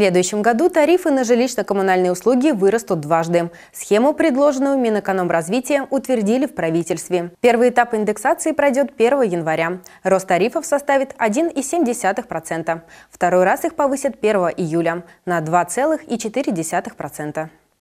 следующем году тарифы на жилищно-коммунальные услуги вырастут дважды. Схему, предложенную Минэкономразвития, утвердили в правительстве. Первый этап индексации пройдет 1 января. Рост тарифов составит 1,7%. Второй раз их повысят 1 июля на 2,4%.